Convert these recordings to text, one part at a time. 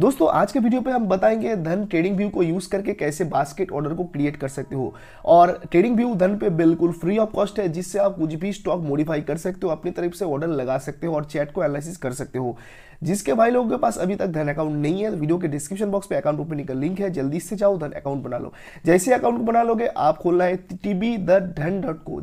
दोस्तों आज के वीडियो पे हम बताएंगे धन ट्रेडिंग व्यू को यूज करके कैसे बास्केट ऑर्डर को क्रिएट कर सकते हो और ट्रेडिंग व्यू धन पे बिल्कुल फ्री ऑफ कॉस्ट है जिससे आप कुछ भी स्टॉक मॉडिफाई कर सकते हो अपनी तरफ से ऑर्डर लगा सकते हो और चैट को एनालिसिस कर सकते हो जिसके भाई लोगों के पास अभी तक धन अकाउंट नहीं है तो वीडियो के डिस्क्रिप्शन बॉक्स पे अकाउंट ओपनिंग का लिंक है जल्दी से जाओ धन अकाउंट बना लो जैसे अकाउंट बना लोगे आप खोलना है टीबी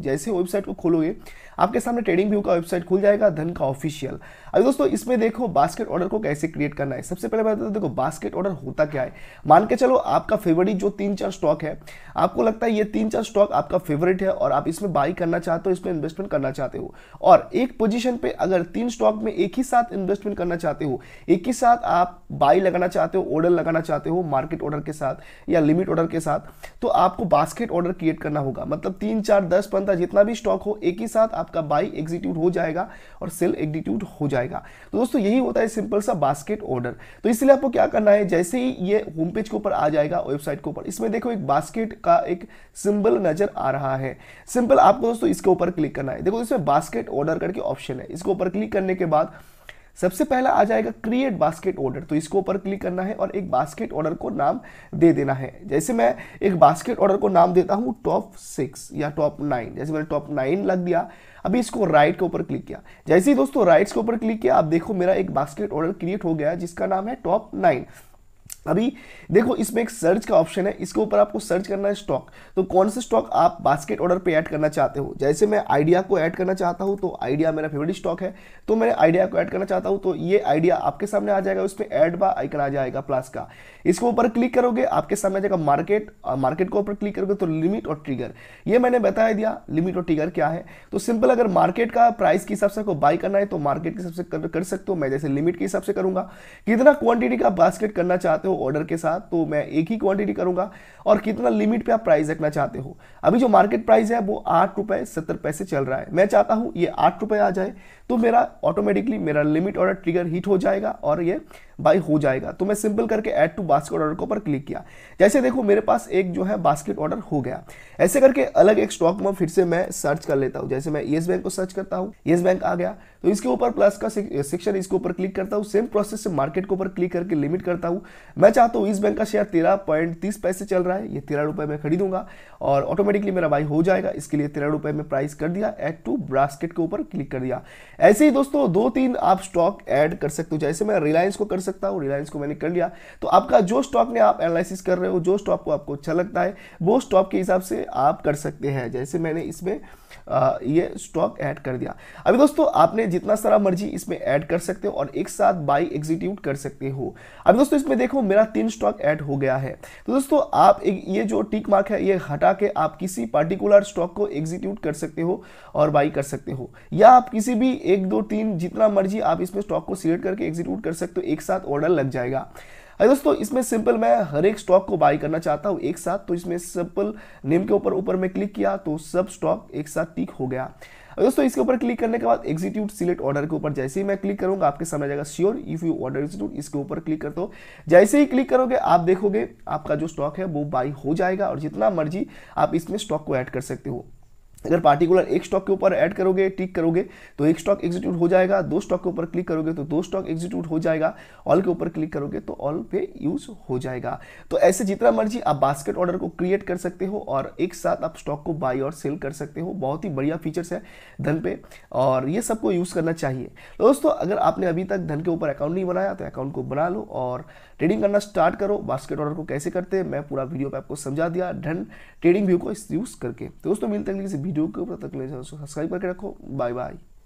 जैसे वेबसाइट को खोलोगे आपके सामने ट्रेडिंग व्यू का वेबसाइट खुल जाएगा धन का ऑफिशियल अभी दोस्तों इसमें देखो बास्केट ऑर्डर को कैसे क्रिएट करना है सबसे पहले बात तो देखो बास्केट ऑर्डर होता क्या है मान के चलो आपका फेवरेट जो तीन चार स्टॉक है आपको लगता है ये तीन चार स्टॉक आपका फेवरेट है और आप इसमें बाई करना चाहते हो इसमें इन्वेस्टमेंट करना चाहते हो और एक पोजिशन पे अगर तीन स्टॉक में एक ही साथ इन्वेस्टमेंट करना चाहते चाहते हो एक ही साथ आप बाई लगाना चाहते हो ऑर्डर लगाना चाहते हो मार्केट ऑर्डर के साथ या लिमिट ऑर्डर के साथ तो आपको बास्केट ऑर्डर क्रिएट करना होगा मतलब तीन चार दस पंद्रह जितना भी स्टॉक हो एक ही साथ आपका बाई एग्जीक्यूट हो जाएगा और सेल एग्जीक्यूट हो जाएगा तो दोस्तों यही होता है सिंपल सा बास्केट ऑर्डर तो इसलिए आपको क्या करना है जैसे ही ये होम पेज के ऊपर आ जाएगा वेबसाइट के ऊपर इसमें देखो एक बास्केट का एक सिंबल नजर आ रहा है सिंपल आपको दोस्तों इसके ऊपर क्लिक करना है देखो इसमें बास्केट ऑर्डर करके ऑप्शन है इसके ऊपर क्लिक करने के बाद सबसे पहला आ जाएगा क्रिएट बास्केट ऑर्डर तो इसको ऊपर क्लिक करना है और एक बास्केट ऑर्डर को नाम दे देना है जैसे मैं एक बास्केट ऑर्डर को नाम देता हूँ टॉप सिक्स या टॉप नाइन जैसे मैंने टॉप नाइन लग दिया अभी इसको राइट के ऊपर क्लिक किया जैसे ही दोस्तों राइट्स के ऊपर क्लिक किया आप देखो मेरा एक बास्केट ऑर्डर क्रिएट हो गया जिसका नाम है टॉप नाइन अभी देखो इसमें एक सर्च का ऑप्शन है इसके ऊपर आपको सर्च करना है स्टॉक तो कौन से स्टॉक आप बास्केट ऑर्डर पे ऐड करना चाहते हो जैसे मैं आइडिया को ऐड करना चाहता हूँ तो आइडिया मेरा फेवरेट स्टॉक है तो मैं आइडिया को ऐड करना चाहता हूँ तो ये आइडिया आपके सामने आ जाएगा उसमें ऐड बा आइकन आ जाएगा प्लस का इसके ऊपर क्लिक करोगे आपके सामने आ जाएगा मार्केट मार्केट के ऊपर क्लिक करोगे तो लिमिट और ट्रिगर ये मैंने बताया दिया लिमिट और ट्रिगर क्या है तो सिंपल अगर मार्केट का प्राइस के हिसाब से आपको बाई करना है तो मार्केट के हिसाब से कर सकते हो मैं जैसे लिमिट के हिसाब से करूंगा कितना क्वांटिटी का बास्केट करना चाहते हो ऑर्डर के साथ तो मैं एक ही क्वांटिटी करूंगा और कितना लिमिट पे आप प्राइस रखना चाहते हो अभी जो मार्केट प्राइस है वो आठ रुपए सत्तर पैसे चल रहा है मैं चाहता हूं ये आठ रुपए आ जाए तो मेरा ऑटोमेटिकली मेरा लिमिट ऑर्डर ट्रिगर हिट हो जाएगा और ये बाई हो जाएगा तो मैं सिंपल करके ऐड टू बास्केट ऑर्डर के ऊपर क्लिक किया जैसे देखो मेरे पास एक जो है बास्केट ऑर्डर हो गया ऐसे करके अलग एक स्टॉक में फिर से मैं सर्च कर लेता हूँ जैसे मैं येस बैंक को सर्च करता हूँ येस बैंक आ गया तो इसके ऊपर प्लस का सेक्शन इसके ऊपर क्लिक करता हूँ सेम प्रोसेस से मार्केट के ऊपर क्लिक करके लिमिट करता हूँ मैं चाहता हूँ इस बैंक का शेयर तेरह पॉइंट तीस पैसे चल रहा है ये तेरह रुपये में खरीदूंगा और ऑटोमेटिकली मेरा बाई हो जाएगा इसके लिए तेरह रुपये में प्राइस कर दिया एड टू ब्रास्केट के ऊपर क्लिक कर दिया ऐसे ही दोस्तों दो तीन आप स्टॉक ऐड कर सकते हो जैसे मैं रिलायंस को कर सकता हूँ रिलायंस को मैंने कर लिया तो आपका जो स्टॉक ने आप एनालिसिस कर रहे हो जो स्टॉक को आपको अच्छा लगता है वो स्टॉक के हिसाब से आप कर सकते हैं जैसे मैंने इसमें ये स्टॉक ऐड कर दिया अभी दोस्तों आपने जितना सारा मर्जी इसमें ऐड कर सकते हो और एक साथ बाई एग्जीक्यूट कर सकते हो अभी दोस्तों इसमें देखो मेरा तीन स्टॉक ऐड हो गया है तो दोस्तों आप एक ये जो टिक मार्क है ये हटा के आप किसी पार्टिकुलर स्टॉक को एग्जीक्यूट कर सकते हो और बाई कर सकते हो या आप किसी भी एक दो तीन जितना मर्जी आप इसमें स्टॉक को सिलेक्ट करके एग्जीक्यूट कर सकते हो एक साथ साथ ऑर्डर लग जाएगा अरे दोस्तों इसमें सिंपल मैं हर एक स्टॉक को बाई करना चाहता हूँ एक साथ तो इसमें सिंपल नेम के ऊपर ऊपर में क्लिक किया तो सब स्टॉक एक साथ टिक हो गया दोस्तों इसके ऊपर क्लिक करने के बाद एग्जीक्यूट सिलेक्ट ऑर्डर के ऊपर जैसे ही मैं क्लिक करूंगा आपके सामने जाएगा sure if you order execute इसके ऊपर क्लिक कर दो जैसे ही क्लिक करोगे आप देखोगे आपका जो स्टॉक है वो बाई हो जाएगा और जितना मर्जी आप इसमें स्टॉक को ऐड कर सकते हो अगर पार्टिकुलर एक स्टॉक के ऊपर ऐड करोगे टिक करोगे तो एक स्टॉक एग्जीक्यूट हो जाएगा दो स्टॉक के ऊपर क्लिक करोगे तो दो स्टॉक एग्जीक्यूट हो जाएगा ऑल के ऊपर क्लिक करोगे तो ऑल पे यूज हो जाएगा तो ऐसे जितना मर्जी आप बास्केट ऑर्डर को क्रिएट कर सकते हो और एक साथ आप स्टॉक को बाई और सेल कर सकते हो बहुत ही बढ़िया फीचर्स है धन पे और ये सबको यूज़ करना चाहिए तो दोस्तों अगर आपने अभी तक धन के ऊपर अकाउंट नहीं बनाया तो अकाउंट को बना लो और ट्रेडिंग करना स्टार्ट करो बास्केट ऑर्डर को कैसे करते हैं मैं पूरा वीडियो पर आपको समझा दिया धन ट्रेडिंग व्यू को यूज़ करके तो दोस्तों मिलते हैं किसी video Yo pues, Bye Bye.